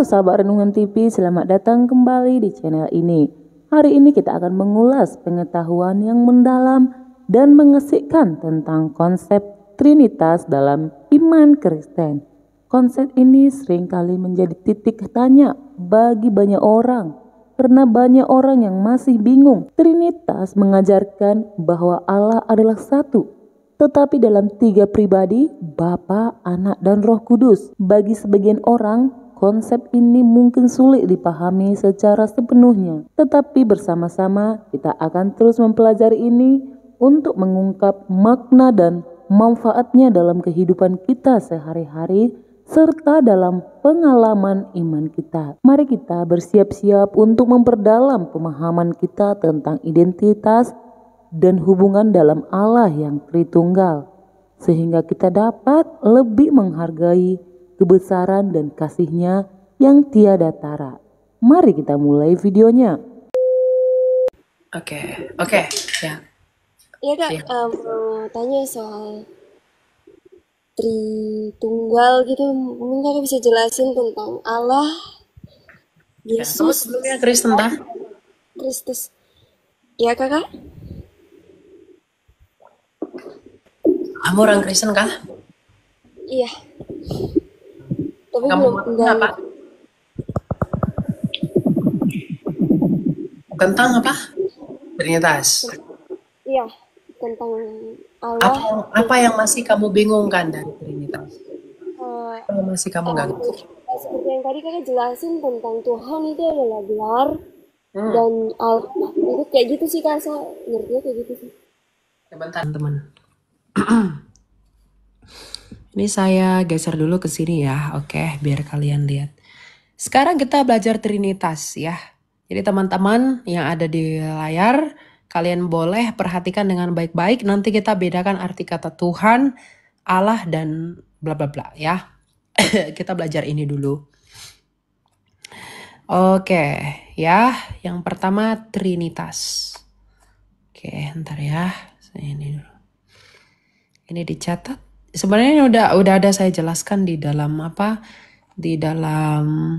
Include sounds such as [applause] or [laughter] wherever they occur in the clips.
Halo sahabat Renungan TV, selamat datang kembali di channel ini. Hari ini kita akan mengulas pengetahuan yang mendalam dan mengesikkan tentang konsep Trinitas dalam iman Kristen. Konsep ini seringkali menjadi titik tanya bagi banyak orang karena banyak orang yang masih bingung. Trinitas mengajarkan bahwa Allah adalah satu, tetapi dalam tiga pribadi, Bapa, Anak, dan Roh Kudus. Bagi sebagian orang, Konsep ini mungkin sulit dipahami secara sepenuhnya, tetapi bersama-sama kita akan terus mempelajari ini untuk mengungkap makna dan manfaatnya dalam kehidupan kita sehari-hari serta dalam pengalaman iman kita. Mari kita bersiap-siap untuk memperdalam pemahaman kita tentang identitas dan hubungan dalam Allah yang Tritunggal sehingga kita dapat lebih menghargai kebesaran dan kasihnya yang tiada tara. Mari kita mulai videonya. Oke, okay. oke, okay. ya. Iya kak, ya. Um, mau tanya soal Tritunggal gitu, mungkin kakak bisa jelasin tentang Allah, ya, Yesus. Ya, Kristen, Kristus Kristus. Ya kakak? Kamu orang Kristen kah? Iya. Tapi kamu belum, enggak, apa? Tentang apa? Bernitas. Iya, tentang Allah. Apa, apa yang masih kamu bingungkan dari Trinitas? Uh, eh, apa masih kamu nggak uh, Seperti yang tadi kakak jelasin tentang Tuhan itu adalah gelar hmm. dan Allah nah, itu kayak gitu sih kak, saya ngerti kayak gitu sih. Sebentar teman. [clears throat] Ini saya geser dulu ke sini ya, oke, biar kalian lihat. Sekarang kita belajar trinitas ya. Jadi teman-teman yang ada di layar, kalian boleh perhatikan dengan baik-baik. Nanti kita bedakan arti kata Tuhan, Allah, dan bla bla bla ya. [coughs] kita belajar ini dulu. Oke, ya. Yang pertama trinitas. Oke, ntar ya. Ini dulu. Ini dicatat sebenarnya udah udah ada saya jelaskan di dalam apa di dalam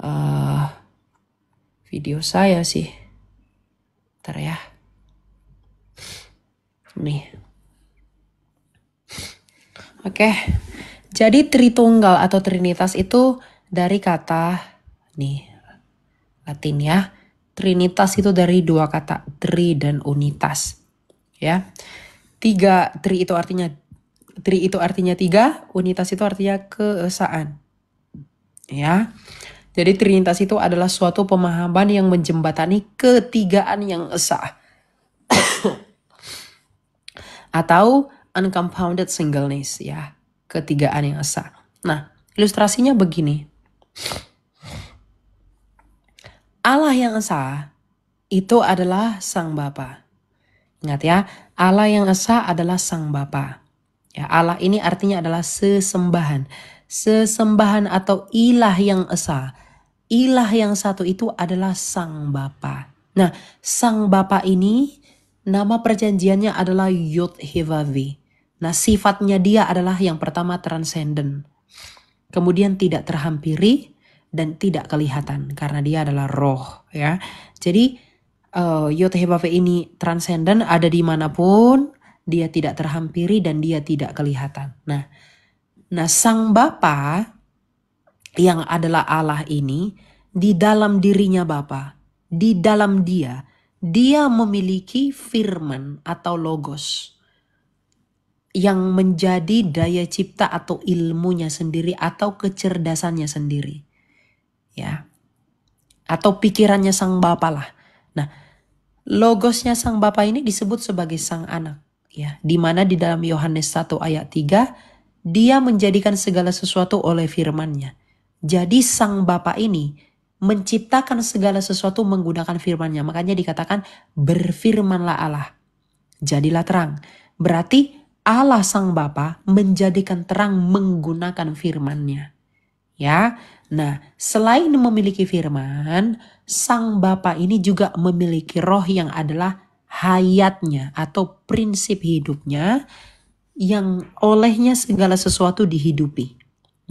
uh, video saya sih. Ntar ya. Nih. Oke. Okay. Jadi Tritunggal atau Trinitas itu dari kata nih Latin ya. Trinitas itu dari dua kata tri dan unitas. Ya. Tiga tri itu artinya Tri itu artinya tiga, unitas itu artinya keesaan. Ya. Jadi trinitas itu adalah suatu pemahaman yang menjembatani ketigaan yang esa. [coughs] Atau uncompounded singleness ya, ketigaan yang esa. Nah, ilustrasinya begini. Allah yang esa itu adalah Sang Bapa. Ingat ya, Allah yang esa adalah Sang Bapa. Ya, Allah ini artinya adalah sesembahan. Sesembahan atau ilah yang esa. Ilah yang satu itu adalah Sang Bapa. Nah, Sang Bapa ini nama perjanjiannya adalah Yod Hevavi. Nah, sifatnya dia adalah yang pertama transenden. Kemudian tidak terhampiri dan tidak kelihatan karena dia adalah roh ya. Jadi uh, eh, Yod Hevavi ini transenden ada dimanapun dia tidak terhampiri dan dia tidak kelihatan. Nah, nah sang Bapa yang adalah Allah ini di dalam dirinya Bapa, di dalam dia, dia memiliki firman atau logos yang menjadi daya cipta atau ilmunya sendiri atau kecerdasannya sendiri. Ya. Atau pikirannya sang Bapa lah. Nah, logosnya sang Bapa ini disebut sebagai sang anak ya di mana di dalam Yohanes 1 ayat 3 dia menjadikan segala sesuatu oleh firman-Nya. Jadi sang Bapa ini menciptakan segala sesuatu menggunakan firman-Nya. Makanya dikatakan berfirmanlah Allah. Jadilah terang. Berarti Allah sang Bapa menjadikan terang menggunakan firman-Nya. Ya. Nah, selain memiliki firman, sang Bapa ini juga memiliki roh yang adalah hayatnya atau prinsip hidupnya yang olehnya segala sesuatu dihidupi.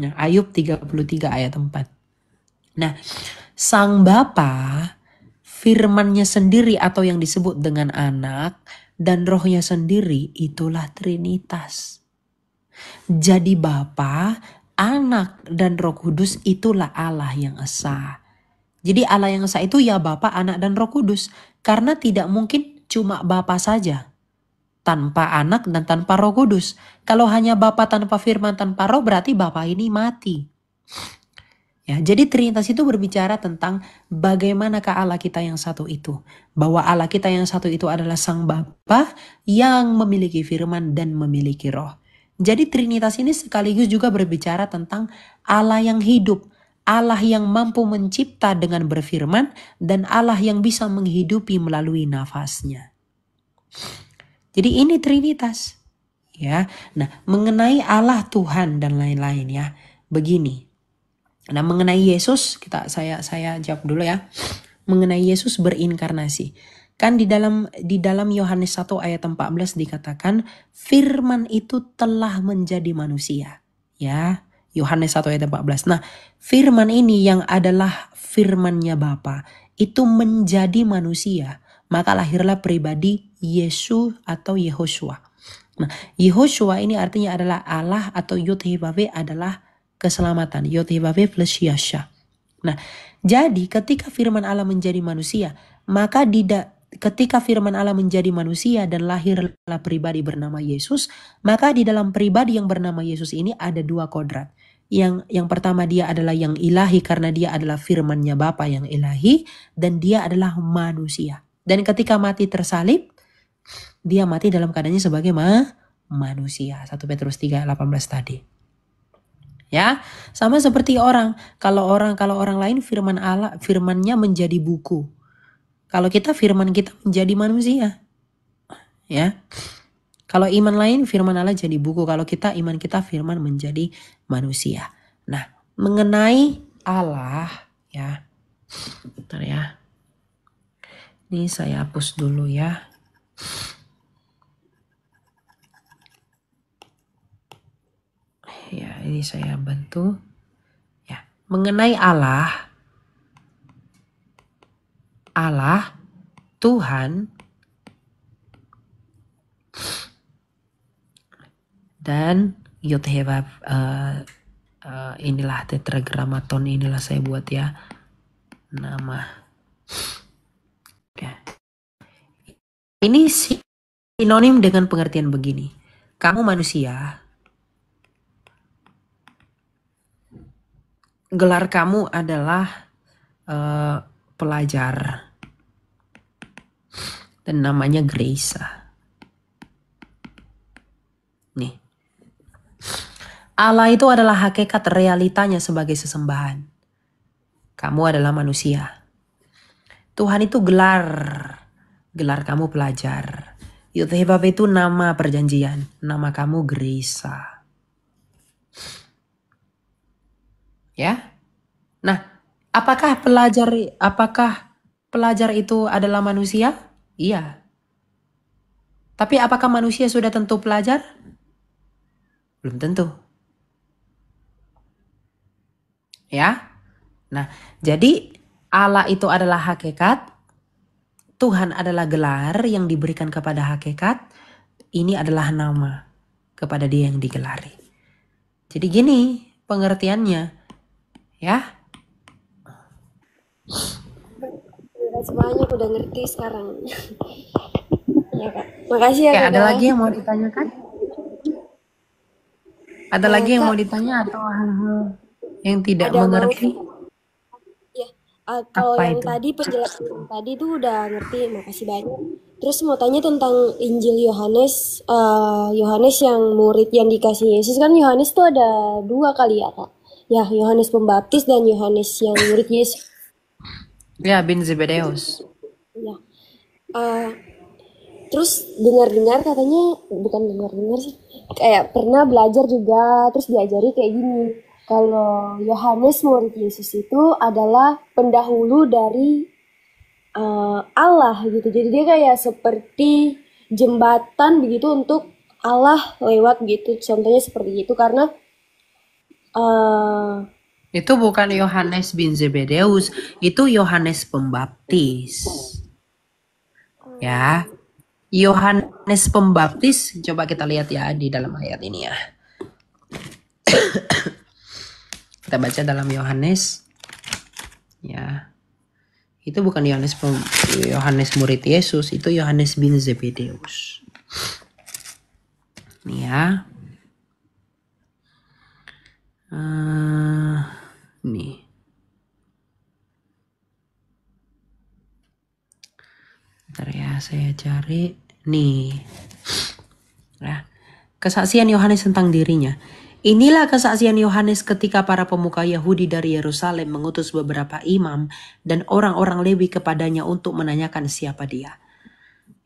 Nah, Ayub 33 ayat 4. Nah, sang bapa firmannya sendiri atau yang disebut dengan anak dan rohnya sendiri itulah Trinitas. Jadi Bapa, anak dan roh kudus itulah Allah yang esa. Jadi Allah yang esa itu ya Bapa, anak dan roh kudus. Karena tidak mungkin cuma Bapa saja. Tanpa anak dan tanpa roh kudus. Kalau hanya Bapa tanpa firman, tanpa roh berarti Bapa ini mati. Ya, jadi Trinitas itu berbicara tentang bagaimanakah Allah kita yang satu itu. Bahwa Allah kita yang satu itu adalah Sang Bapa yang memiliki firman dan memiliki roh. Jadi Trinitas ini sekaligus juga berbicara tentang Allah yang hidup. Allah yang mampu mencipta dengan berfirman dan Allah yang bisa menghidupi melalui nafasnya. Jadi ini Trinitas. Ya. Nah, mengenai Allah Tuhan dan lain-lain ya. Begini. Nah, mengenai Yesus kita saya saya jawab dulu ya. Mengenai Yesus berinkarnasi. Kan di dalam di dalam Yohanes 1 ayat 14 dikatakan firman itu telah menjadi manusia. Ya, Yohanes 1 ayat 14. Nah, firman ini yang adalah firmannya Bapa itu menjadi manusia, maka lahirlah pribadi Yesus atau Yehoshua. Nah, Yehoshua ini artinya adalah Allah atau Yodhebave adalah keselamatan. Yodhebave plus Yasha. Nah, jadi ketika firman Allah menjadi manusia, maka tidak ketika firman Allah menjadi manusia dan lahirlah pribadi bernama Yesus, maka di dalam pribadi yang bernama Yesus ini ada dua kodrat yang yang pertama dia adalah yang ilahi karena dia adalah firmannya Bapa yang ilahi dan dia adalah manusia. Dan ketika mati tersalib, dia mati dalam keadaannya sebagai ma manusia. 1 Petrus belas tadi. Ya, sama seperti orang. Kalau orang kalau orang lain firman Allah, firmannya menjadi buku. Kalau kita firman kita menjadi manusia. Ya. Kalau iman lain firman Allah jadi buku, kalau kita iman kita firman menjadi manusia. Nah, mengenai Allah ya. Bentar ya. Ini saya hapus dulu ya. Ya, ini saya bantu. Ya, mengenai Allah Allah Tuhan dan youth uh, uh, inilah tetragramaton inilah saya buat ya nama okay. Ya. ini sinonim dengan pengertian begini kamu manusia gelar kamu adalah uh, pelajar dan namanya Grace nih Allah itu adalah hakikat realitanya sebagai sesembahan. Kamu adalah manusia. Tuhan itu gelar. Gelar kamu pelajar. Yudhebab itu nama perjanjian. Nama kamu Gerisa. Ya. Nah, apakah pelajar apakah pelajar itu adalah manusia? Iya. Tapi apakah manusia sudah tentu pelajar? Belum tentu ya. Nah, jadi Allah itu adalah hakikat, Tuhan adalah gelar yang diberikan kepada hakikat, ini adalah nama kepada dia yang digelari. Jadi gini pengertiannya, ya. Semuanya udah ngerti sekarang. ya, Kak. Makasih ya, Kak. Ada ya. lagi yang mau ditanyakan? Ada ya, lagi yang iya, Kak. mau ditanya atau hal-hal yang tidak ada mengerti ya eh, atau apa yang itu? tadi penjelasan tadi tuh udah ngerti makasih banyak terus mau tanya tentang Injil Yohanes uh, Yohanes yang murid yang dikasih Yesus kan Yohanes tuh ada dua kali ya kak ya Yohanes Pembaptis dan Yohanes yang murid Yesus ya bin Zebedeus ya uh, terus dengar-dengar katanya bukan dengar-dengar sih kayak pernah belajar juga terus diajari kayak gini kalau Yohanes murid Yesus itu adalah pendahulu dari uh, Allah gitu. Jadi dia kayak seperti jembatan begitu untuk Allah lewat gitu. Contohnya seperti itu karena uh, itu bukan Yohanes bin Zebedeus, itu Yohanes Pembaptis. Ya. Yohanes Pembaptis coba kita lihat ya di dalam ayat ini ya kita baca dalam Yohanes ya itu bukan Yohanes Yohanes murid Yesus itu Yohanes bin Zebedeus nih ya uh, eh, nih Bentar ya saya cari nih nah kesaksian Yohanes tentang dirinya Inilah kesaksian Yohanes ketika para pemuka Yahudi dari Yerusalem mengutus beberapa imam dan orang-orang Lewi kepadanya untuk menanyakan siapa dia.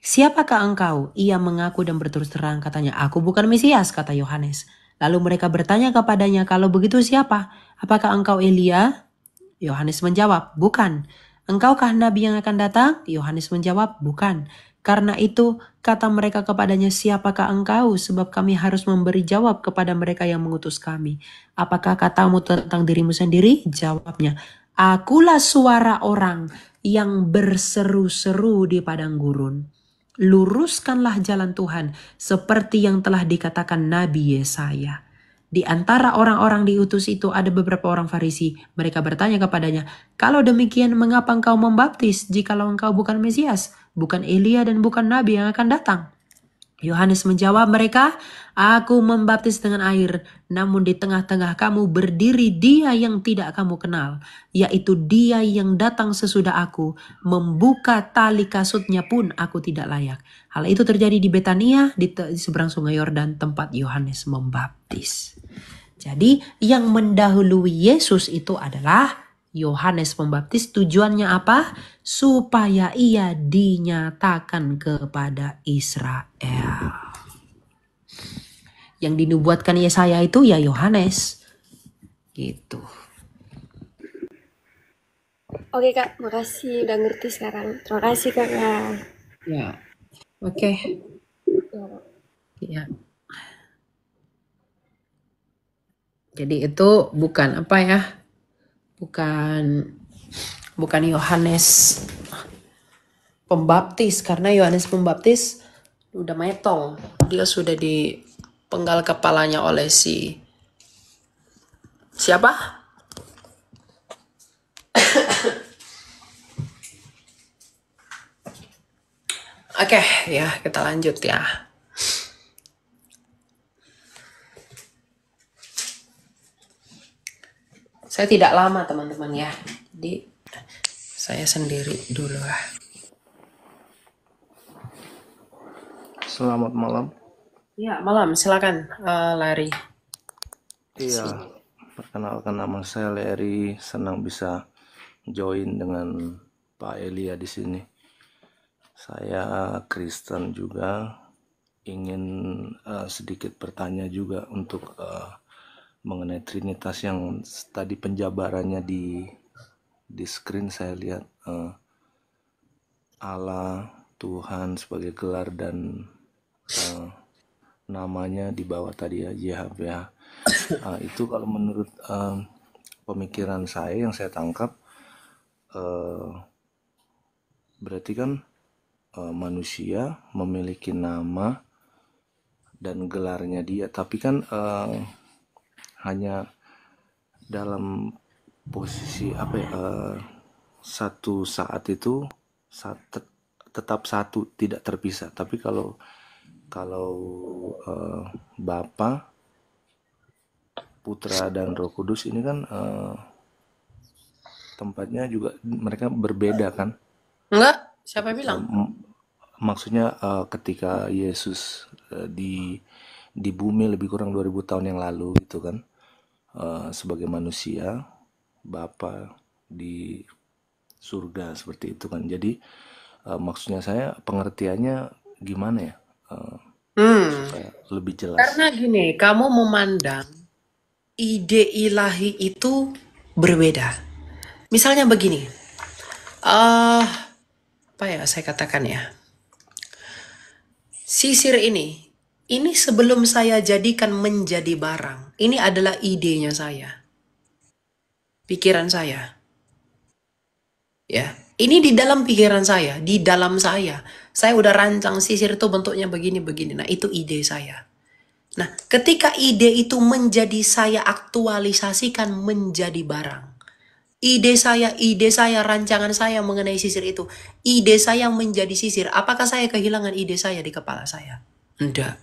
Siapakah engkau? Ia mengaku dan berterus terang katanya, aku bukan Mesias, kata Yohanes. Lalu mereka bertanya kepadanya, kalau begitu siapa? Apakah engkau Elia? Yohanes menjawab, bukan. Engkaukah nabi yang akan datang? Yohanes menjawab, bukan. Karena itu, kata mereka kepadanya, "Siapakah engkau?" Sebab kami harus memberi jawab kepada mereka yang mengutus kami. "Apakah katamu tentang dirimu sendiri?" Jawabnya, "Akulah suara orang yang berseru-seru di padang gurun." Luruskanlah jalan Tuhan seperti yang telah dikatakan Nabi Yesaya. Di antara orang-orang diutus itu ada beberapa orang Farisi. Mereka bertanya kepadanya, "Kalau demikian, mengapa engkau membaptis jikalau engkau bukan Mesias?" bukan Elia dan bukan nabi yang akan datang. Yohanes menjawab mereka, Aku membaptis dengan air, namun di tengah-tengah kamu berdiri dia yang tidak kamu kenal, yaitu dia yang datang sesudah aku, membuka tali kasutnya pun aku tidak layak. Hal itu terjadi di Betania, di, seberang sungai Yordan, tempat Yohanes membaptis. Jadi yang mendahului Yesus itu adalah Yohanes Pembaptis tujuannya apa? Supaya ia dinyatakan kepada Israel. Yang dinubuatkan Yesaya itu ya Yohanes. Gitu. Oke kak, makasih udah ngerti sekarang. Terima kasih kak. Ya, ya. oke. Okay. Ya. Jadi itu bukan apa ya? bukan bukan Yohanes Pembaptis karena Yohanes Pembaptis udah metong dia sudah dipenggal kepalanya oleh si siapa [coughs] Oke, okay, ya kita lanjut ya. Saya tidak lama teman-teman ya. Jadi saya sendiri dulu lah. Selamat malam. Ya malam, silakan uh, Larry. Iya, perkenalkan nama saya Larry. Senang bisa join dengan Pak Elia di sini. Saya Kristen juga ingin uh, sedikit bertanya juga untuk uh, mengenai Trinitas yang tadi penjabarannya di di screen saya lihat uh, Allah Tuhan sebagai gelar dan uh, namanya di bawah tadi ya ya uh, itu kalau menurut uh, pemikiran saya yang saya tangkap uh, berarti kan uh, manusia memiliki nama dan gelarnya dia tapi kan uh, hanya dalam posisi apa ya uh, satu saat itu saat te tetap satu tidak terpisah tapi kalau kalau uh, Bapa Putra dan Roh Kudus ini kan uh, tempatnya juga mereka berbeda kan enggak siapa bilang M maksudnya uh, ketika Yesus uh, di di bumi lebih kurang 2000 tahun yang lalu gitu kan Eh, sebagai manusia Bapa di surga seperti itu kan. Jadi uh, maksudnya saya pengertiannya gimana ya? Uh, hmm. Supaya lebih jelas. Karena gini, kamu memandang ide ilahi itu berbeda. Misalnya begini, uh, apa ya saya katakan ya? Sisir ini ini sebelum saya jadikan menjadi barang. Ini adalah idenya saya. Pikiran saya. Ya, ini di dalam pikiran saya, di dalam saya. Saya udah rancang sisir itu bentuknya begini-begini. Nah, itu ide saya. Nah, ketika ide itu menjadi saya aktualisasikan menjadi barang. Ide saya, ide saya, rancangan saya mengenai sisir itu. Ide saya menjadi sisir. Apakah saya kehilangan ide saya di kepala saya? Enggak.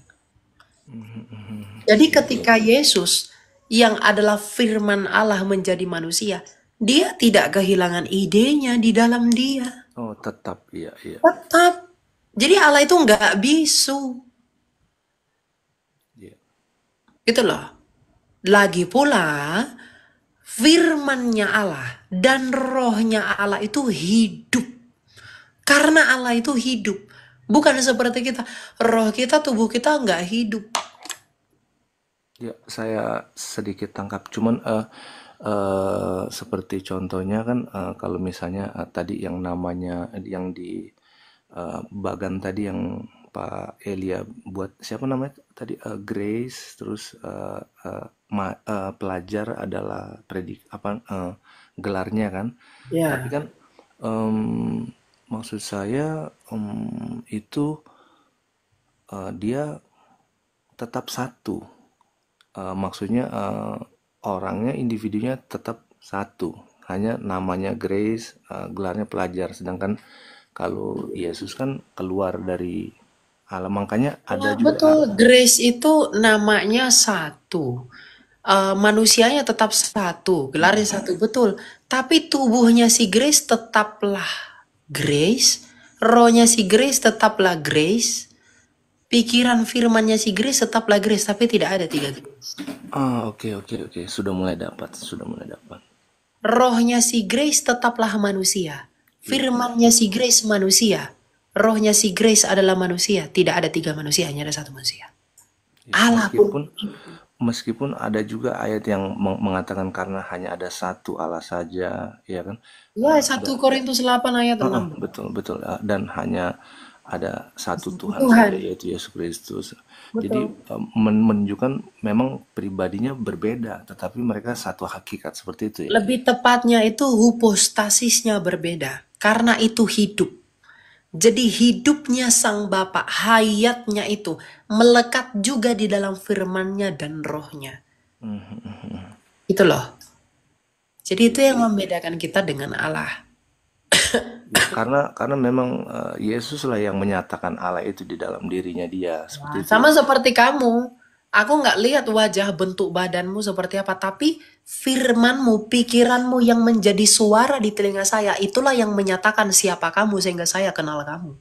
Jadi gitu. ketika Yesus yang adalah firman Allah menjadi manusia, dia tidak kehilangan idenya di dalam dia. Oh, tetap iya, iya. Tetap. Jadi Allah itu enggak bisu. Iya. Gitu loh. Lagi pula firmannya Allah dan rohnya Allah itu hidup. Karena Allah itu hidup. Bukan seperti kita. Roh kita, tubuh kita enggak hidup. Ya, saya sedikit tangkap. Cuman uh, uh, seperti contohnya kan uh, kalau misalnya uh, tadi yang namanya yang di uh, bagan tadi yang Pak Elia buat siapa namanya tadi uh, Grace terus uh, uh, ma, uh, pelajar adalah predik apa uh, gelarnya kan. Yeah. Tapi kan um, maksud saya um, itu uh, dia tetap satu uh, maksudnya uh, orangnya individunya tetap satu hanya namanya Grace uh, gelarnya pelajar sedangkan kalau Yesus kan keluar dari alam makanya ada ya, juga betul alam. Grace itu namanya satu uh, manusianya tetap satu gelarnya satu betul tapi tubuhnya si Grace tetaplah Grace rohnya si Grace tetaplah Grace pikiran firmannya si Grace tetaplah Grace tapi tidak ada tiga Grace. Ah oke okay, oke okay, oke okay. sudah mulai dapat sudah mulai dapat. Rohnya si Grace tetaplah manusia. Firmannya si Grace manusia. Rohnya si Grace adalah manusia. Tidak ada tiga manusia hanya ada satu manusia. Ya, Allah meskipun, pun meskipun ada juga ayat yang mengatakan karena hanya ada satu Allah saja ya kan. Ya satu Korintus 8 ayat 6. Ah, betul betul ah, dan hanya ada satu Tuhan, Tuhan. yaitu Yesus Kristus. Jadi um, menunjukkan memang pribadinya berbeda, tetapi mereka satu hakikat seperti itu. Ya? Lebih tepatnya itu hupostasisnya berbeda, karena itu hidup. Jadi hidupnya sang Bapak, hayatnya itu melekat juga di dalam firmannya dan rohnya. Mm-hmm. Itu loh. Jadi itu yang membedakan kita dengan Allah. [coughs] ya, karena karena memang uh, eh, Yesuslah yang menyatakan Allah itu di dalam dirinya dia seperti nah, sama seperti kamu aku nggak lihat wajah bentuk badanmu seperti apa tapi firmanmu pikiranmu yang menjadi suara di telinga saya itulah yang menyatakan siapa kamu sehingga saya kenal kamu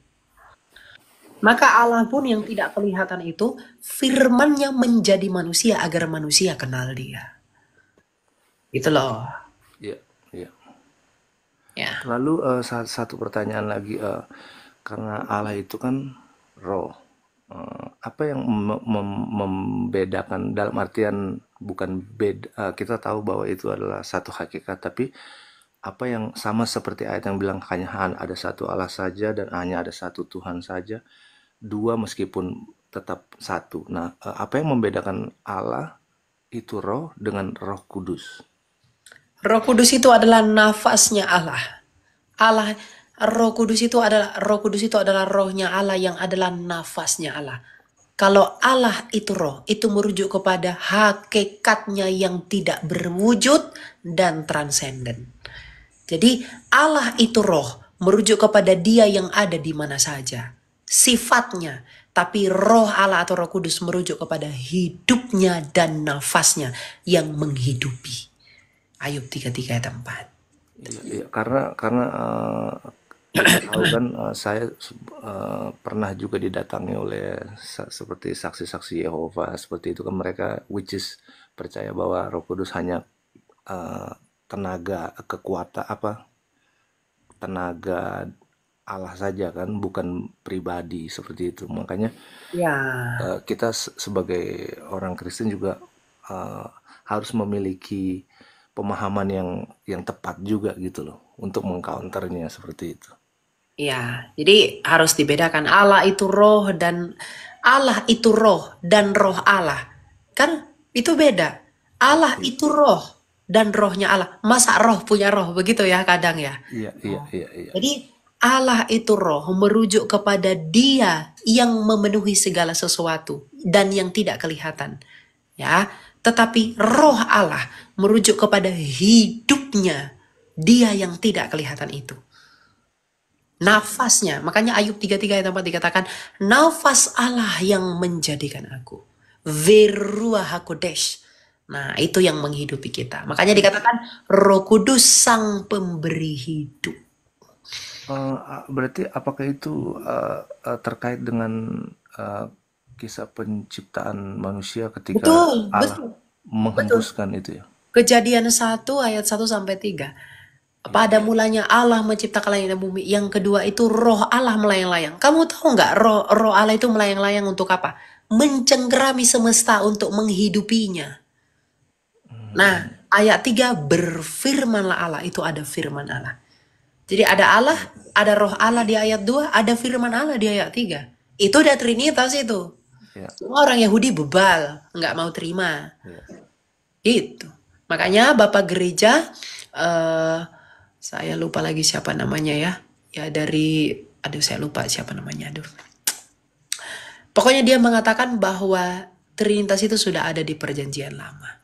maka Allah pun yang tidak kelihatan itu firmannya menjadi manusia agar manusia kenal dia itu loh Yeah. Lalu uh, satu pertanyaan lagi uh, karena Allah itu kan roh. Uh, apa yang mem membedakan dalam artian bukan beda uh, kita tahu bahwa itu adalah satu hakikat tapi apa yang sama seperti ayat yang bilang hanya ada satu Allah saja dan hanya ada satu Tuhan saja dua meskipun tetap satu. Nah, apa yang membedakan Allah itu roh dengan roh kudus? Roh Kudus itu adalah nafasnya Allah. Allah Roh Kudus itu adalah Roh Kudus itu adalah rohnya Allah yang adalah nafasnya Allah. Kalau Allah itu roh, itu merujuk kepada hakikatnya yang tidak berwujud dan transenden. Jadi Allah itu roh, merujuk kepada dia yang ada di mana saja. Sifatnya, tapi roh Allah atau roh kudus merujuk kepada hidupnya dan nafasnya yang menghidupi. Ayub 33 ayat 4. Iya, karena karena uh, [clears throat] tahu kan uh, saya uh, pernah juga didatangi oleh seperti saksi-saksi Yehova seperti itu kan mereka which is percaya bahwa Roh Kudus hanya uh, tenaga kekuatan apa tenaga Allah saja kan bukan pribadi seperti itu makanya ya. uh, kita sebagai orang Kristen juga uh, harus memiliki pemahaman yang yang tepat juga gitu loh untuk mengcounternya seperti itu. Iya, jadi harus dibedakan Allah itu roh dan Allah itu roh dan roh Allah. Kan itu beda. Allah iya. itu roh dan rohnya Allah. Masa roh punya roh begitu ya kadang ya? Iya, iya, oh. iya, iya. Jadi Allah itu roh merujuk kepada Dia yang memenuhi segala sesuatu dan yang tidak kelihatan. Ya, tetapi roh Allah merujuk kepada hidupnya dia yang tidak kelihatan itu. Nafasnya, makanya Ayub 33 ayat 4 dikatakan, nafas Allah yang menjadikan aku. Veruah hakodesh. Nah, itu yang menghidupi kita. Makanya dikatakan roh kudus sang pemberi hidup. Uh, berarti apakah itu uh, uh, terkait dengan uh, kisah penciptaan manusia ketika betul, Allah betul, menghembuskan betul. itu ya. Kejadian 1 ayat 1 sampai 3. Pada ya. mulanya Allah menciptakan langit dan bumi. Yang kedua itu roh Allah melayang-layang. Kamu tahu nggak roh, roh Allah itu melayang-layang untuk apa? Mencengkerami semesta untuk menghidupinya. Hmm. Nah, ayat 3 berfirmanlah Allah. Itu ada firman Allah. Jadi ada Allah, ada roh Allah di ayat 2, ada firman Allah di ayat 3. Itu udah Trinitas itu. Yeah. Semua orang Yahudi bebal, nggak mau terima. Yeah. Itu. Makanya Bapak Gereja, uh, saya lupa lagi siapa namanya ya. Ya dari, aduh saya lupa siapa namanya, aduh. Pokoknya dia mengatakan bahwa Trinitas itu sudah ada di perjanjian lama.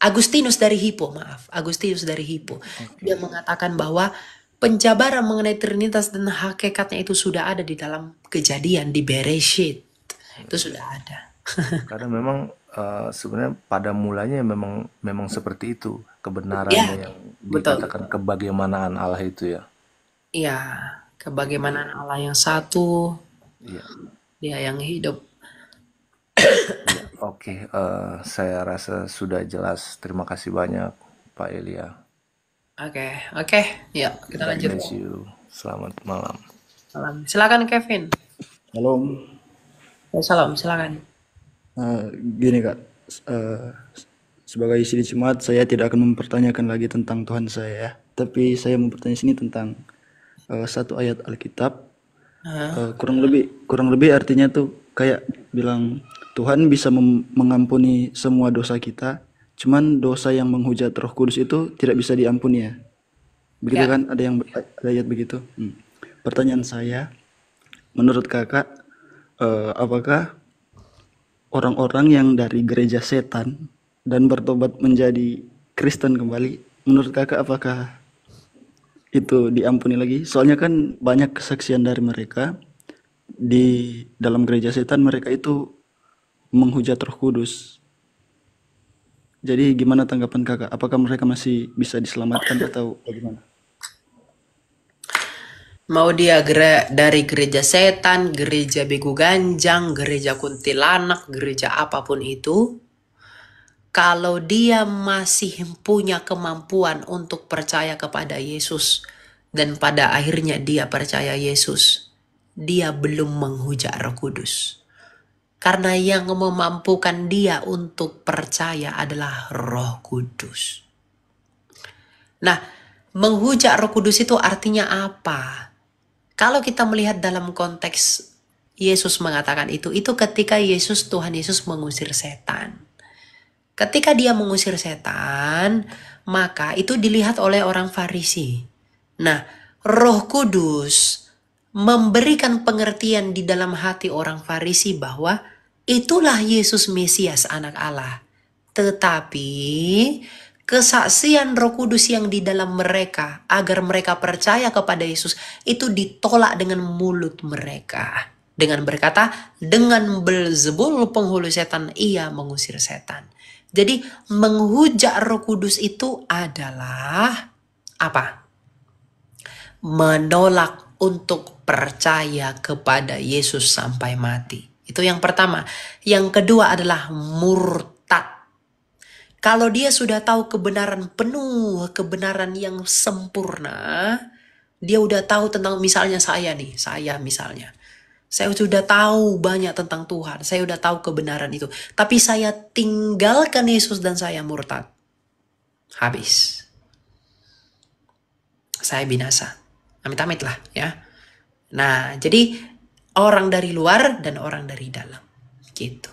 Agustinus dari Hippo, maaf, Agustinus dari Hippo. Okay. Dia mengatakan bahwa penjabaran mengenai Trinitas dan hakikatnya itu sudah ada di dalam kejadian di Bereshit itu iya. sudah ada [laughs] karena memang uh, sebenarnya pada mulanya memang memang seperti itu kebenarannya ya, yang dikatakan betul. kebagaimanaan Allah itu ya iya kebagaimanaan Allah yang satu Iya. dia yang hidup ya, oke okay. uh, eh, saya rasa sudah jelas terima kasih banyak Pak Elia oke okay. oke okay. ya kita God lanjut you. selamat malam malam silakan Kevin Halo. Eh, salam, silakan. Uh, gini kak, uh, sebagai di jemaat saya tidak akan mempertanyakan lagi tentang Tuhan saya, ya. tapi saya mempertanyakan sini tentang uh, satu ayat Alkitab. Uh, uh, kurang lebih kurang lebih artinya tuh kayak bilang Tuhan bisa mengampuni semua dosa kita, cuman dosa yang menghujat Roh Kudus itu tidak bisa diampuni ya. Begitu ya. kan? Ada yang ada ayat begitu. Hmm. Pertanyaan saya, menurut kakak uh, apakah orang-orang yang dari gereja setan dan bertobat menjadi Kristen kembali, menurut kakak apakah itu diampuni lagi? Soalnya kan banyak kesaksian dari mereka di dalam gereja setan mereka itu menghujat Roh Kudus. Jadi gimana tanggapan kakak? Apakah mereka masih bisa diselamatkan [laughs] atau bagaimana? Mau dia gere dari gereja setan, gereja begu ganjang, gereja kuntilanak, gereja apapun itu, kalau dia masih punya kemampuan untuk percaya kepada Yesus dan pada akhirnya dia percaya Yesus, dia belum menghujat Roh Kudus. Karena yang memampukan dia untuk percaya adalah Roh Kudus. Nah, menghujat Roh Kudus itu artinya apa? Kalau kita melihat dalam konteks Yesus mengatakan itu, itu ketika Yesus Tuhan Yesus mengusir setan. Ketika dia mengusir setan, maka itu dilihat oleh orang Farisi. Nah, Roh Kudus memberikan pengertian di dalam hati orang Farisi bahwa itulah Yesus Mesias anak Allah. Tetapi kesaksian Roh Kudus yang di dalam mereka agar mereka percaya kepada Yesus itu ditolak dengan mulut mereka dengan berkata dengan Belzebul penghulu setan ia mengusir setan. Jadi menghujat Roh Kudus itu adalah apa? Menolak untuk percaya kepada Yesus sampai mati. Itu yang pertama. Yang kedua adalah murtad kalau dia sudah tahu kebenaran penuh, kebenaran yang sempurna, dia udah tahu tentang misalnya saya nih, saya misalnya. Saya sudah tahu banyak tentang Tuhan, saya sudah tahu kebenaran itu. Tapi saya tinggalkan Yesus dan saya murtad. Habis. Saya binasa. Amit-amit lah ya. Nah, jadi orang dari luar dan orang dari dalam. Gitu.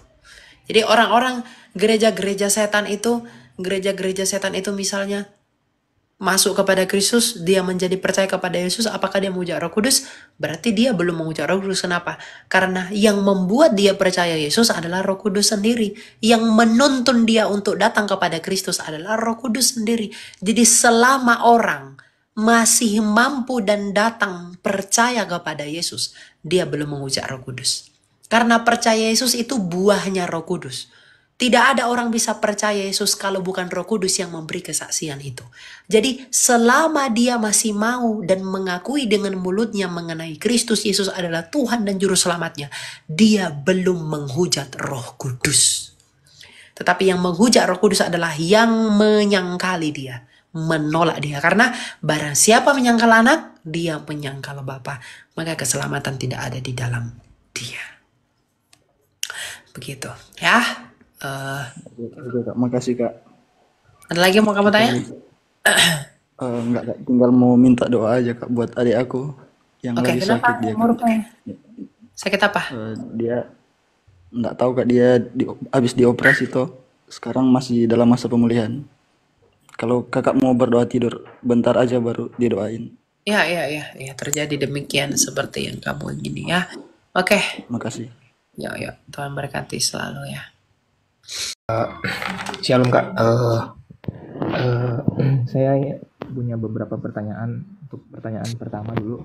Jadi orang-orang gereja-gereja setan itu, gereja-gereja setan itu misalnya masuk kepada Kristus, dia menjadi percaya kepada Yesus, apakah dia mengucap Roh Kudus? Berarti dia belum mengucap Roh Kudus. Kenapa? Karena yang membuat dia percaya Yesus adalah Roh Kudus sendiri. Yang menuntun dia untuk datang kepada Kristus adalah Roh Kudus sendiri. Jadi selama orang masih mampu dan datang percaya kepada Yesus, dia belum mengucap Roh Kudus. Karena percaya Yesus itu buahnya Roh Kudus. Tidak ada orang bisa percaya Yesus kalau bukan Roh Kudus yang memberi kesaksian itu. Jadi, selama dia masih mau dan mengakui dengan mulutnya mengenai Kristus Yesus adalah Tuhan dan Juru Selamatnya, dia belum menghujat Roh Kudus. Tetapi yang menghujat Roh Kudus adalah yang menyangkali dia, menolak dia. Karena barang siapa menyangkal anak, dia menyangkal Bapa, maka keselamatan tidak ada di dalam dia. Begitu, ya. Uh, Oke, kak. Makasih kak. Ada lagi yang mau kamu tanya? Uh, [clears throat] enggak kak, tinggal mau minta doa aja kak buat adik aku yang okay, lagi sakit dia. Kak. Ya. Sakit apa? Uh, dia nggak tahu kak dia di, habis dioperasi toh sekarang masih dalam masa pemulihan. Kalau kakak mau berdoa tidur, bentar aja baru didoain. Ya, ya, ya, ya terjadi demikian seperti yang kamu ingin ya. Oke. Okay. Makasih. Ya, ya. Tuhan berkati selalu ya. Uh, Shalom kak, uh, uh, saya punya beberapa pertanyaan. Untuk pertanyaan pertama dulu,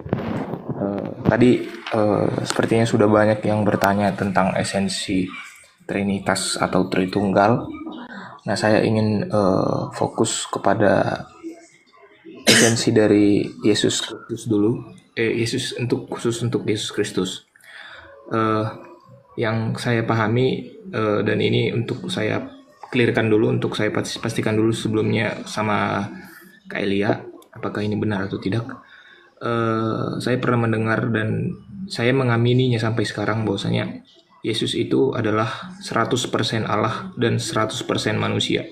uh, tadi uh, sepertinya sudah banyak yang bertanya tentang esensi Trinitas atau Tritunggal. Nah, saya ingin uh, fokus kepada esensi dari Yesus Kristus dulu. Eh, Yesus untuk khusus untuk Yesus Kristus. Uh, yang saya pahami uh, dan ini untuk saya clearkan dulu untuk saya pastikan dulu sebelumnya sama Kak Elia apakah ini benar atau tidak. Uh, saya pernah mendengar dan saya mengamininya sampai sekarang bahwasanya Yesus itu adalah 100% Allah dan 100% manusia.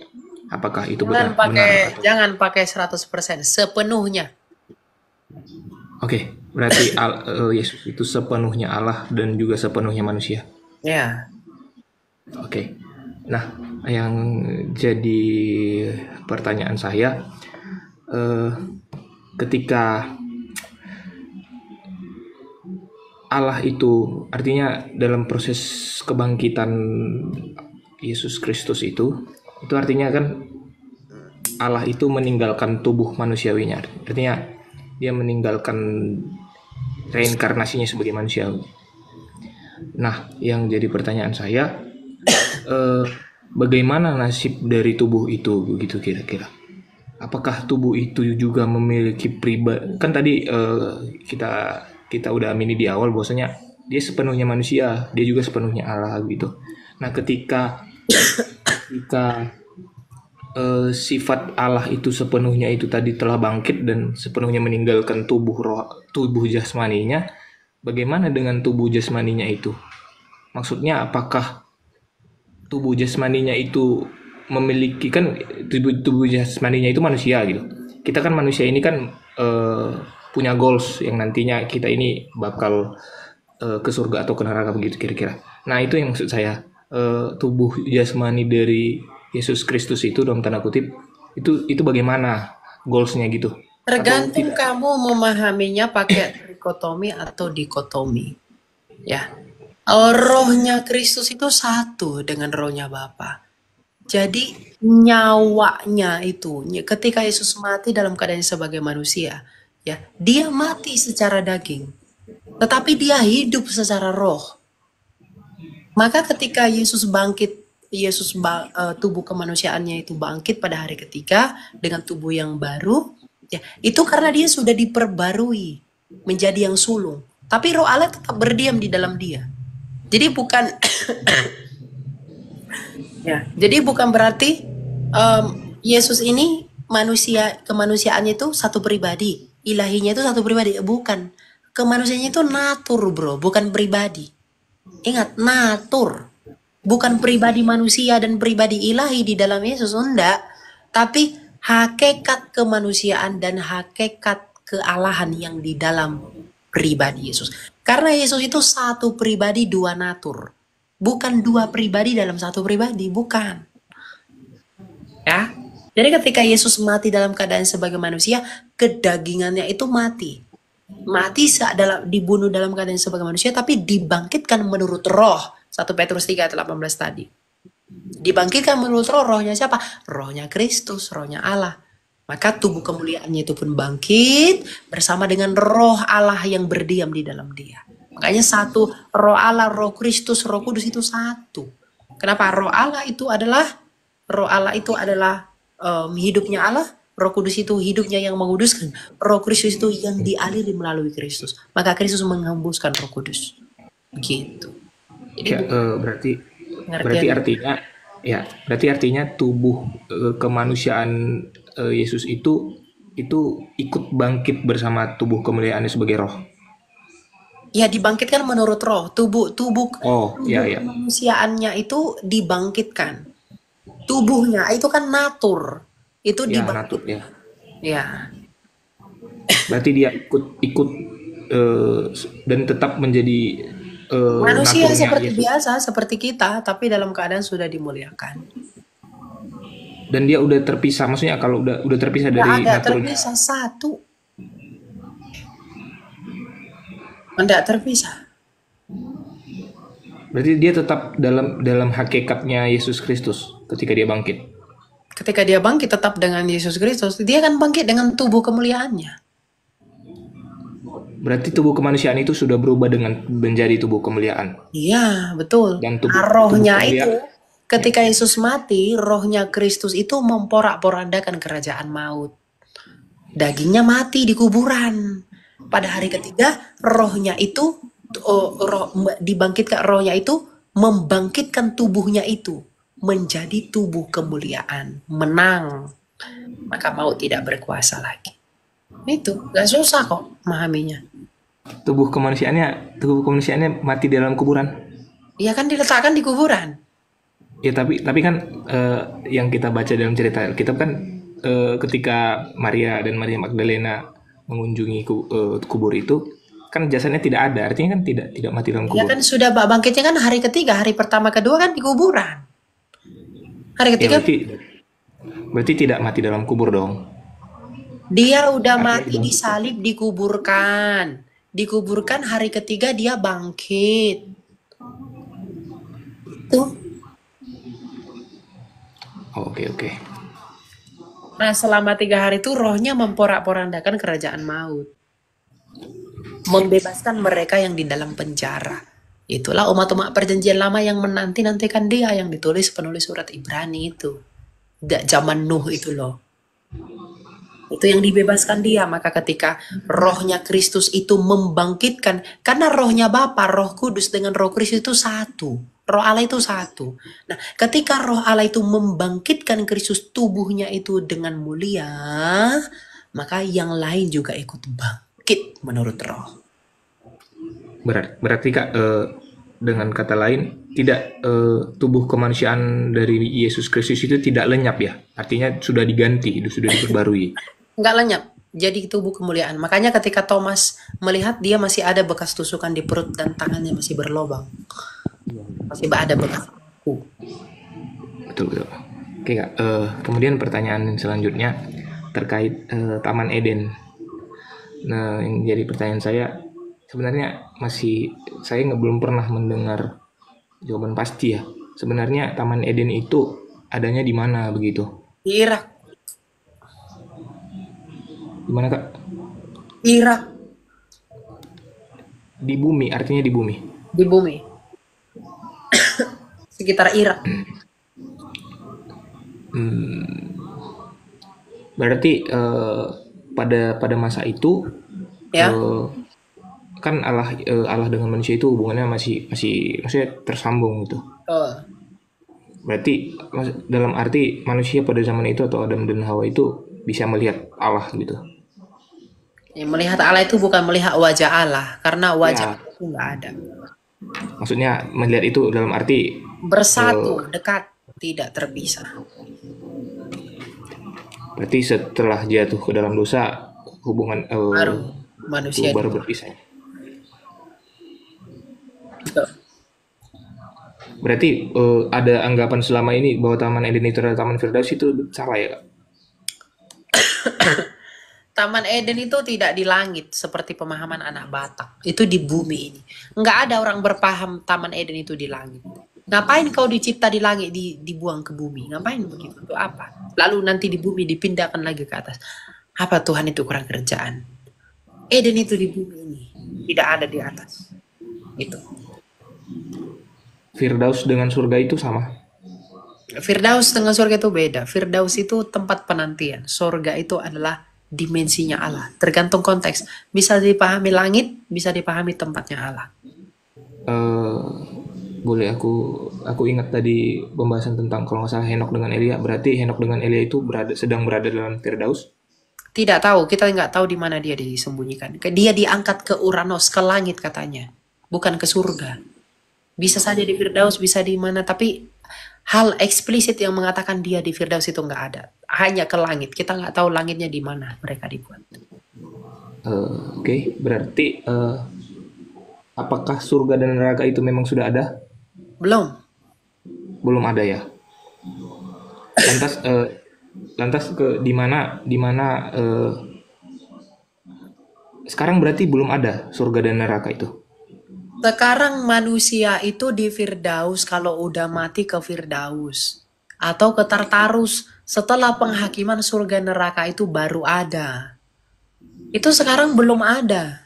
Apakah itu benar? benar Jangan pakai 100%, sepenuhnya. Oke, okay, berarti al, eh, Yesus itu sepenuhnya Allah dan juga sepenuhnya manusia. Ya. Yeah. Oke. Okay. Nah, yang jadi pertanyaan saya, uh, ketika Allah itu artinya dalam proses kebangkitan Yesus Kristus itu itu artinya kan Allah itu meninggalkan tubuh manusiawinya artinya dia meninggalkan reinkarnasinya sebagai manusia. Nah, yang jadi pertanyaan saya, [coughs] eh, bagaimana nasib dari tubuh itu begitu kira-kira? Apakah tubuh itu juga memiliki pribadi? Kan tadi eh, kita kita udah mini di awal bahwasanya dia sepenuhnya manusia, dia juga sepenuhnya Allah gitu. Nah, ketika [coughs] ketika uh, sifat Allah itu sepenuhnya itu tadi telah bangkit dan sepenuhnya meninggalkan tubuh roh tubuh jasmaninya bagaimana dengan tubuh jasmaninya itu maksudnya apakah tubuh jasmaninya itu memiliki kan tubuh tubuh jasmaninya itu manusia gitu kita kan manusia ini kan uh, punya goals yang nantinya kita ini bakal uh, ke surga atau ke neraka begitu kira-kira nah itu yang maksud saya uh, tubuh jasmani dari Yesus Kristus itu dalam tanda kutip itu itu bagaimana goalsnya gitu? Tergantung kamu memahaminya pakai trikotomi atau dikotomi, ya. Rohnya Kristus itu satu dengan rohnya Bapa. Jadi nyawanya itu ketika Yesus mati dalam keadaan sebagai manusia, ya, dia mati secara daging. Tetapi dia hidup secara roh. Maka ketika Yesus bangkit Yesus bang, uh, e, tubuh kemanusiaannya itu bangkit pada hari ketiga dengan tubuh yang baru ya itu karena dia sudah diperbarui menjadi yang sulung tapi roh Allah tetap berdiam di dalam dia jadi bukan [coughs] ya jadi bukan berarti um, Yesus ini manusia kemanusiaannya itu satu pribadi ilahinya itu satu pribadi bukan kemanusiaannya itu natur bro bukan pribadi ingat natur bukan pribadi manusia dan pribadi ilahi di dalam Yesus, enggak. Tapi hakikat kemanusiaan dan hakikat kealahan yang di dalam pribadi Yesus. Karena Yesus itu satu pribadi dua natur. Bukan dua pribadi dalam satu pribadi, bukan. Ya. Jadi ketika Yesus mati dalam keadaan sebagai manusia, kedagingannya itu mati. Mati dalam dibunuh dalam keadaan sebagai manusia tapi dibangkitkan menurut roh 1 Petrus 3 18 tadi. Dibangkitkan menurut roh, rohnya siapa? Rohnya Kristus, rohnya Allah. Maka tubuh kemuliaannya itu pun bangkit bersama dengan roh Allah yang berdiam di dalam dia. Makanya satu, roh Allah, roh Kristus, roh kudus itu satu. Kenapa? Roh Allah itu adalah, roh Allah itu adalah um, hidupnya Allah, roh kudus itu hidupnya yang menguduskan, roh Kristus itu yang dialiri melalui Kristus. Maka Kristus menghembuskan roh kudus. Begitu. Ya, uh, berarti Ngertian. berarti gitu. artinya ya, berarti artinya tubuh eh, kemanusiaan eh, Yesus itu itu ikut bangkit bersama tubuh kemuliaannya sebagai roh. Ya dibangkitkan menurut roh, tubuh tubuh, oh, ya, tubuh ya, ya. kemanusiaannya itu dibangkitkan. Tubuhnya itu kan natur. Itu ya, dibangkit. Natur, ya. ya. Berarti dia ikut ikut uh, dan tetap menjadi uh, manusia seperti Yesus. biasa seperti kita tapi dalam keadaan sudah dimuliakan dan dia udah terpisah maksudnya kalau udah udah terpisah dari ada, naturnya terpisah satu tidak terpisah berarti dia tetap dalam dalam hakikatnya Yesus Kristus ketika dia bangkit ketika dia bangkit tetap dengan Yesus Kristus dia akan bangkit dengan tubuh kemuliaannya Berarti tubuh kemanusiaan itu sudah berubah dengan menjadi tubuh kemuliaan. Iya, betul. Dan tubuh, nah, rohnya tubuh itu ketika Yesus mati, rohnya Kristus itu memporak-porandakan kerajaan maut. Dagingnya mati di kuburan. Pada hari ketiga, rohnya itu oh, roh, dibangkitkan rohnya itu membangkitkan tubuhnya itu menjadi tubuh kemuliaan, menang. Maka maut tidak berkuasa lagi itu nggak susah kok memahaminya tubuh kemanusiaannya tubuh kemanusiaannya mati di dalam kuburan iya kan diletakkan di kuburan ya tapi tapi kan uh, yang kita baca dalam cerita kitab kan uh, ketika Maria dan Maria Magdalena mengunjungi ku, uh, kubur itu kan jasanya tidak ada artinya kan tidak tidak mati dalam iya kubur ya kan sudah bangkitnya kan hari ketiga hari pertama kedua kan di kuburan hari ya, ketiga ya, berarti, berarti tidak mati dalam kubur dong dia udah mati disalib, dikuburkan. Dikuburkan hari ketiga dia bangkit. Tuh. Oh, oke, oke. Nah, selama tiga hari itu rohnya memporak-porandakan kerajaan maut. Membebaskan mereka yang di dalam penjara. Itulah umat-umat perjanjian lama yang menanti-nantikan dia yang ditulis penulis surat Ibrani itu. Tidak zaman Nuh itu loh itu yang dibebaskan dia maka ketika hmm. rohnya Kristus itu membangkitkan karena rohnya Bapa roh kudus dengan roh Kristus itu satu roh Allah itu satu nah ketika roh Allah itu membangkitkan Kristus tubuhnya itu dengan mulia maka yang lain juga ikut bangkit menurut roh berarti berarti kak eh, dengan kata lain tidak eh, tubuh kemanusiaan dari Yesus Kristus itu tidak lenyap ya artinya sudah diganti itu sudah diperbarui [laughs] nggak lenyap jadi tubuh kemuliaan. Makanya ketika Thomas melihat dia masih ada bekas tusukan di perut dan tangannya masih berlobang. Iya. Masih ada bekas aku Betul betul. Oke kak. Uh, kemudian pertanyaan selanjutnya terkait uh, Taman Eden. Nah yang jadi pertanyaan saya sebenarnya masih saya nggak belum pernah mendengar jawaban pasti ya. Sebenarnya Taman Eden itu adanya di mana begitu? Di Irak. Di mana kak? Irak. Di bumi, artinya di bumi. Di bumi. [coughs] Sekitar Irak. Hmm. Berarti uh, pada pada masa itu ya. Uh, kan Allah uh, Allah dengan manusia itu hubungannya masih masih maksudnya tersambung gitu. Oh. Berarti dalam arti manusia pada zaman itu atau Adam dan Hawa itu bisa melihat Allah gitu. Ya, melihat Allah itu bukan melihat wajah Allah karena wajah ya. itu nggak ada. Maksudnya melihat itu dalam arti bersatu, uh, dekat, tidak terpisah. Berarti setelah jatuh ke dalam dosa hubungan uh, baru manusia baru berpisah. Berarti uh, ada anggapan selama ini bahwa Taman Eden itu adalah Taman Firdaus itu salah ya, [coughs] Taman Eden itu tidak di langit seperti pemahaman anak Batak. Itu di bumi ini. Enggak ada orang berpaham Taman Eden itu di langit. Ngapain kau dicipta di langit di, dibuang ke bumi? Ngapain begitu? Untuk apa? Lalu nanti di bumi dipindahkan lagi ke atas. Apa Tuhan itu kurang kerjaan? Eden itu di bumi ini, tidak ada di atas. Itu. Firdaus dengan surga itu sama. Firdaus dengan surga itu beda. Firdaus itu tempat penantian. Surga itu adalah dimensinya Allah. Tergantung konteks. Bisa dipahami langit, bisa dipahami tempatnya Allah. Uh, boleh aku aku ingat tadi pembahasan tentang kalau nggak salah Henok dengan Elia. Berarti Henok dengan Elia itu berada sedang berada dalam Firdaus? Tidak tahu. Kita nggak tahu di mana dia disembunyikan. Dia diangkat ke Uranus, ke langit katanya, bukan ke surga. Bisa saja di Firdaus, bisa di mana. Tapi hal eksplisit yang mengatakan dia di Firdaus itu nggak ada. Hanya ke langit. Kita nggak tahu langitnya di mana mereka dibuat. Uh, Oke, okay. berarti uh, apakah surga dan neraka itu memang sudah ada? Belum. Belum ada ya. Lantas uh, lantas ke di mana di mana uh, sekarang berarti belum ada surga dan neraka itu? Sekarang manusia itu di Firdaus kalau udah mati ke Firdaus atau ke Tartarus setelah penghakiman surga neraka itu baru ada. Itu sekarang belum ada.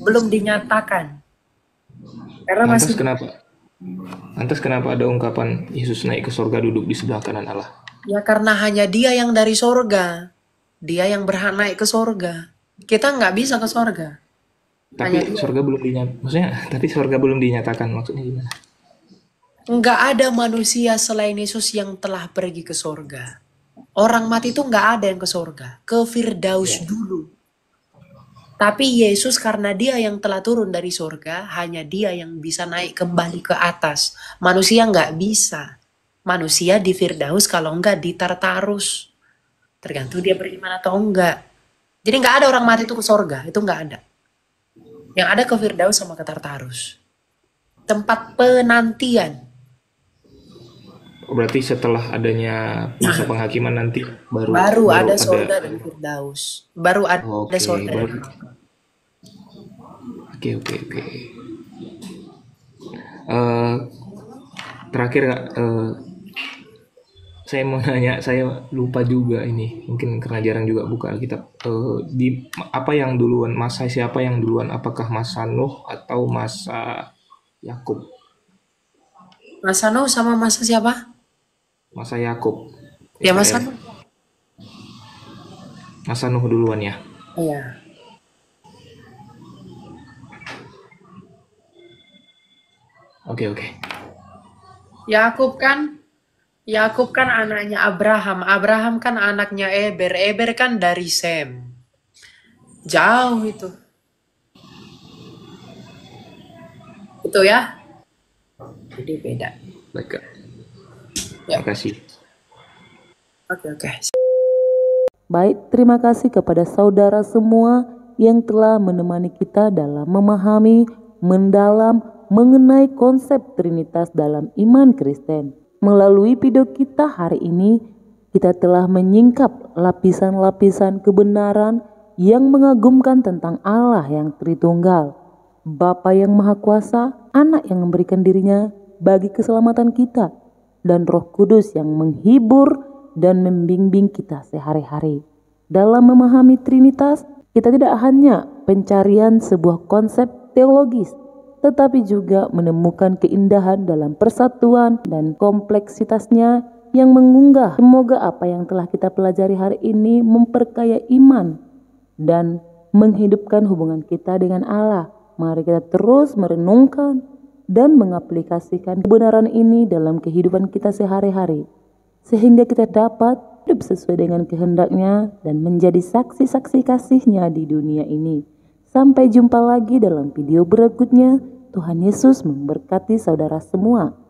Belum dinyatakan. Karena Lantas masih kenapa? Lantas kenapa ada ungkapan Yesus naik ke surga duduk di sebelah kanan Allah? Ya karena hanya dia yang dari surga. Dia yang berhak naik ke surga. Kita nggak bisa ke surga tapi Hanya surga belum dinyatakan maksudnya [laughs] tapi surga belum dinyatakan maksudnya gimana nggak ada manusia selain Yesus yang telah pergi ke surga orang mati itu nggak ada yang ke surga ke Firdaus yeah. dulu tapi Yesus karena dia yang telah turun dari surga hanya dia yang bisa naik kembali ke atas manusia nggak bisa manusia di Firdaus kalau nggak di Tartarus tergantung dia beriman atau enggak jadi nggak ada orang mati itu ke surga itu nggak ada yang ada ke Firdaus sama ke Tartarus. Tempat penantian. Oh, berarti setelah adanya nah. masa penghakiman nanti baru baru, baru ada surga dan Firdaus. Baru ada, okay, Baru. Oke, oke, oke. Uh, terakhir uh, saya mau nanya saya lupa juga ini mungkin karena jarang juga buka Alkitab uh, di apa yang duluan masa siapa yang duluan apakah masa Nuh atau masa Yakub masa Nuh sama masa siapa masa Yakub ya masa Nuh masa Nuh duluan ya iya oke okay, oke okay. Yakub kan Yakub kan anaknya Abraham, Abraham kan anaknya Eber, Eber kan dari Sem. Jauh itu. Itu ya. Jadi beda. Baik. Ya. Terima kasih. Oke, oke. Baik, terima kasih kepada saudara semua yang telah menemani kita dalam memahami, mendalam mengenai konsep Trinitas dalam iman Kristen. Melalui video kita hari ini, kita telah menyingkap lapisan-lapisan kebenaran yang mengagumkan tentang Allah yang Tritunggal, Bapa yang Maha Kuasa, Anak yang memberikan dirinya bagi keselamatan kita, dan Roh Kudus yang menghibur dan membimbing kita sehari-hari. Dalam memahami Trinitas, kita tidak hanya pencarian sebuah konsep teologis, tetapi juga menemukan keindahan dalam persatuan dan kompleksitasnya yang mengunggah. Semoga apa yang telah kita pelajari hari ini memperkaya iman dan menghidupkan hubungan kita dengan Allah. Mari kita terus merenungkan dan mengaplikasikan kebenaran ini dalam kehidupan kita sehari-hari, sehingga kita dapat hidup sesuai dengan kehendaknya dan menjadi saksi-saksi kasihnya di dunia ini. Sampai jumpa lagi dalam video berikutnya. Tuhan Yesus memberkati saudara semua.